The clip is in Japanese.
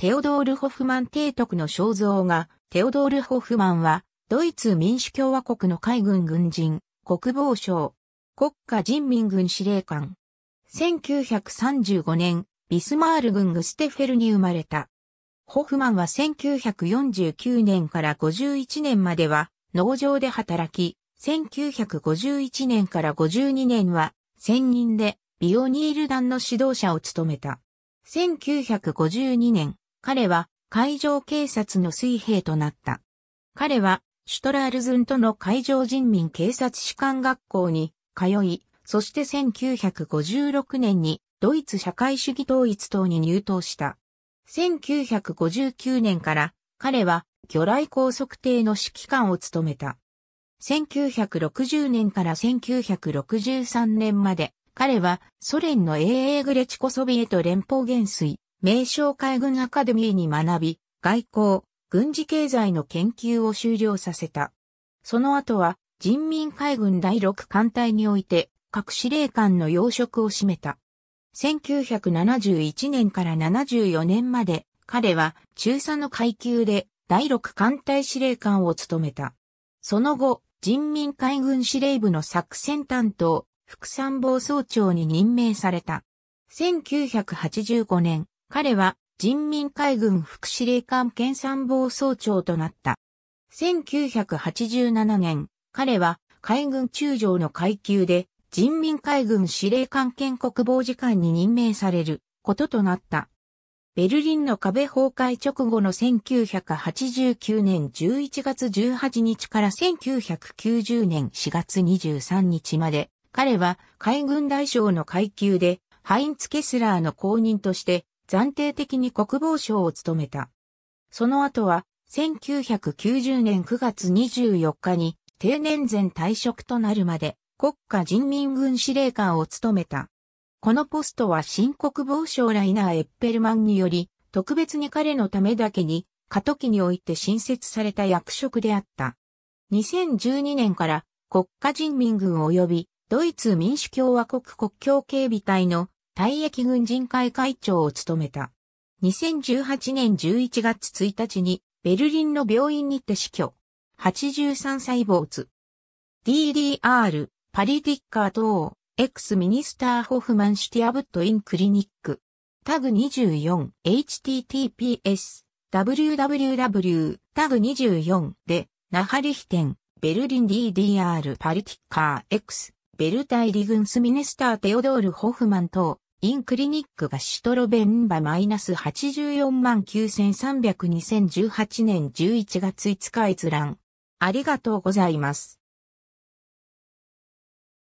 テオドール・ホフマン提督の肖像画、テオドール・ホフマンは、ドイツ民主共和国の海軍軍人、国防省、国家人民軍司令官。1935年、ビスマール軍グステフェルに生まれた。ホフマンは1949年から51年までは農場で働き、1951年から52年は専任でビオニール団の指導者を務めた。1952年、彼は海上警察の水兵となった。彼はシュトラールズンとの海上人民警察士官学校に通い、そして1956年にドイツ社会主義統一党に入党した。1959年から彼は魚雷高速艇の指揮官を務めた。1960年から1963年まで彼はソ連の英英グレチコソビエト連邦元帥名称海軍アカデミーに学び、外交、軍事経済の研究を終了させた。その後は、人民海軍第六艦隊において、各司令官の要職を占めた。1971年から74年まで、彼は中佐の階級で第六艦隊司令官を務めた。その後、人民海軍司令部の作戦担当、副参謀総長に任命された。1985年、彼は人民海軍副司令官兼参謀総長となった。1987年、彼は海軍中将の階級で人民海軍司令官兼国防次官に任命されることとなった。ベルリンの壁崩壊直後の1989年11月18日から1990年4月23日まで、彼は海軍大将の階級で、ハインツ・ケスラーの後任として暫定的に国防省を務めた。その後は、1990年9月24日に定年前退職となるまで国家人民軍司令官を務めた。このポストは新国防省ライナー・エッペルマンにより、特別に彼のためだけに、過渡期において新設された役職であった。2012年から国家人民軍及びドイツ民主共和国国境警備隊の退役軍人会会長を務めた。2018年11月1日にベルリンの病院にて死去。83歳没。DDR、パリティッカー等、エクスミニスターホフマンシュティアブットインクリニック。タグ 24https www タグ24でナハリヒテン、ベルリン DDR パリティッカー X ベルタイリグンスミネスターテオドール・ホフマン等インクリニックがシトロベンバマイナス84万9300 2018年11月5日閲覧。ありがとうございます。